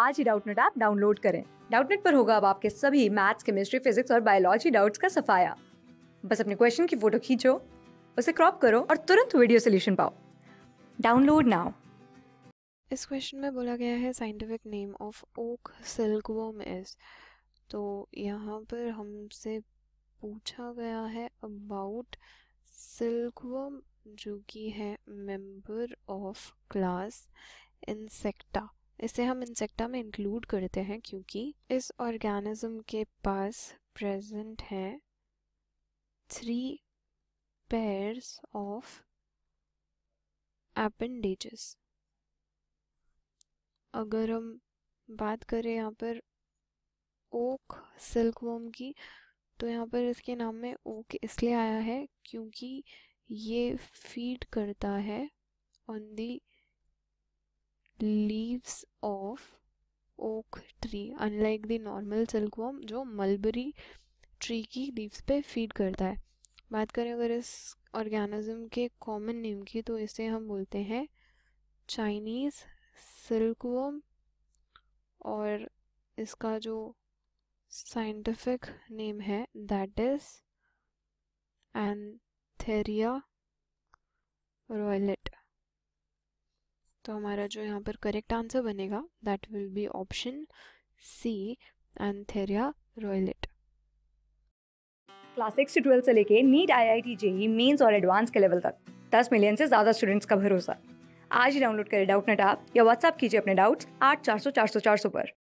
आज ही Doubtnut app download करें डाउटनेट पर होगा अब आपके सभी मैथ्स केमिस्ट्री फिजिक्स और बायोलॉजी डाउट्स का सफाया बस अपने क्वेश्चन की फोटो खींचो उसे क्रॉप करो और तुरंत वीडियो सोल्यूशन पाओ डाउनलोड नाउ इस क्वेश्चन में बोला गया है scientific name of oak silkworm is तो यहाँ पर हमसे पूछा गया है अबाउट सिल्कवर्म जो कि है मेंबर ऑफ क्लास इंसेक्टा इसे हम इंसेक्टा में इंक्लूड करते हैं क्योंकि इस ऑर्गेनिज्म के पास प्रेजेंट है थ्री पेयर्स ऑफ एपेंडेजेस अगर हम बात करें यहाँ पर ओक सिल्कवॉम की तो यहाँ पर इसके नाम में ओक इसलिए आया है क्योंकि ये फीड करता है on the leaves of oak tree unlike the normal silkworm जो मलबरी ट्री की लीव्स पे फीड करता है बात करें अगर इस ऑर्गेनिज्म के कॉमन नेम की तो इसे हम बोलते हैं चाइनीज़ सिल्कवॉम और इसका जो साइंटिफिक नेम है दैट इज़ एंथेरिया रॉयलेट तो हमारा जो यहाँ पर करेक्ट आंसर बनेगा that will be option C Antheraea roylei class six twelfth से लेके NEET I I T JEE mains और एडवांस के लेवल तक दस मिलियन से ज़्यादा स्टूडेंट्स का भरोसा आज ही डाउनलोड करें डाउट नेट आप या व्हाट्सअप कीजिए अपने डाउट्स आठ चार सौ चार सौ चार सौ पर